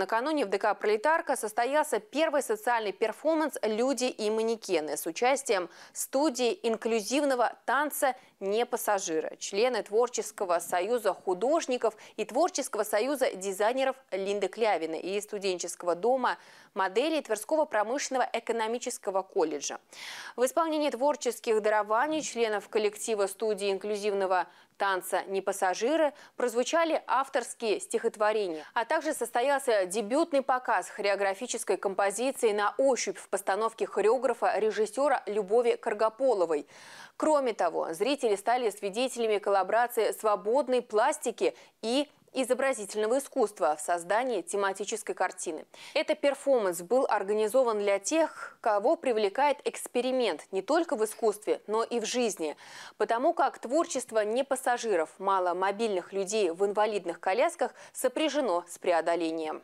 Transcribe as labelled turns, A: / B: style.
A: Накануне в ДК «Пролетарка» состоялся первый социальный перформанс «Люди и манекены» с участием студии инклюзивного танца «Не пассажира», члены Творческого союза художников и Творческого союза дизайнеров Линды Клявины и студенческого дома моделей Тверского промышленного экономического колледжа. В исполнении творческих дарований членов коллектива студии инклюзивного танца «Не пассажиры» прозвучали авторские стихотворения, а также состоялся дебютный показ хореографической композиции на ощупь в постановке хореографа режиссера Любови Каргополовой. Кроме того, зрители стали свидетелями коллаборации свободной пластики и изобразительного искусства в создании тематической картины. Этот перформанс был организован для тех, кого привлекает эксперимент не только в искусстве, но и в жизни. Потому как творчество не пассажиров, мобильных людей в инвалидных колясках сопряжено с преодолением.